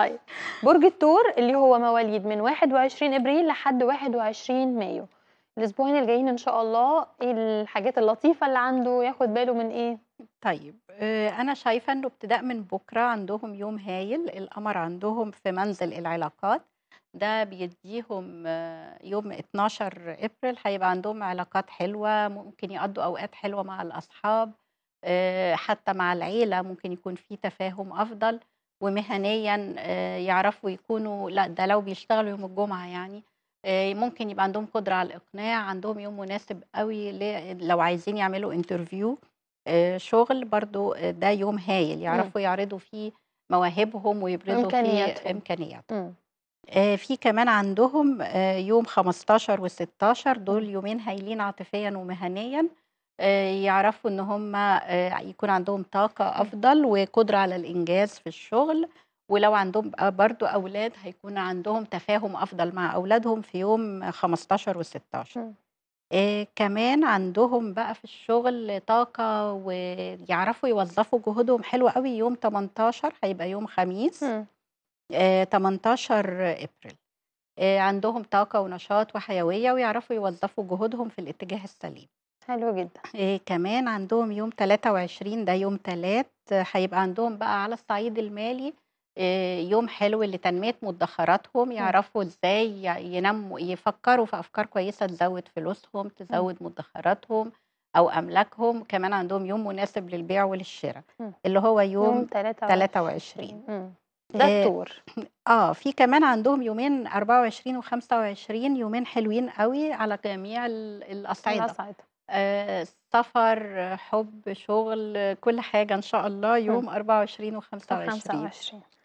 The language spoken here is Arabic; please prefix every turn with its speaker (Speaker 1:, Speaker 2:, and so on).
Speaker 1: طيب برج الثور اللي هو مواليد من 21 ابريل لحد 21 مايو الاسبوعين الجايين ان شاء الله ايه الحاجات اللطيفه اللي عنده ياخد باله من ايه طيب آه، انا شايفه انه ابتداء من بكره عندهم يوم هايل القمر عندهم في منزل العلاقات ده بيديهم آه، يوم 12 ابريل هيبقى عندهم علاقات حلوه ممكن يقضوا اوقات حلوه مع الاصحاب آه، حتى مع العيله ممكن يكون في تفاهم افضل ومهنيا آه، يعرفوا يكونوا لا ده لو بيشتغلوا يوم الجمعه يعني آه، ممكن يبقى عندهم قدره على الاقناع عندهم يوم مناسب قوي لو عايزين يعملوا انترفيو آه، شغل برضو ده يوم هايل يعرفوا يعرضوا فيه مواهبهم ويبرزوا إمكانياتهم. فيه امكانياتهم في كمان عندهم يوم 15 و16 دول يومين هايلين عاطفيا ومهنيا آه، يعرفوا إن هم آه، يكون عندهم طاقة أفضل وقدرة على الإنجاز في الشغل، ولو عندهم برضو برضه أولاد هيكون عندهم تفاهم أفضل مع أولادهم في يوم 15 و16. إيه كمان عندهم بقى في الشغل طاقة ويعرفوا يوظّفوا جهودهم حلو أوي يوم 18 هيبقى يوم خميس إيه 18 أبريل. إيه عندهم طاقة ونشاط وحيوية ويعرفوا يوظّفوا جهودهم في الاتجاه السليم. حلو جدًا. إيه كمان عندهم يوم 23 ده يوم ثلاث هيبقى عندهم بقى على الصعيد المالي آه، يوم حلو لتنمية مدخراتهم، يعرفوا إزاي ينموا يفكروا في أفكار كويسة تزود فلوسهم، تزود مدخراتهم أو أملاكهم، كمان عندهم يوم مناسب للبيع والشراء اللي هو يوم يوم 23 إمم. ده آه، الدور آه، في كمان عندهم يومين 24 و25 يومين حلوين قوي على جميع الأصعدة. الأصعدة. آه، سفر، حُب، شُغل، كل حاجة إن شاء الله يوم 24 و25. 25.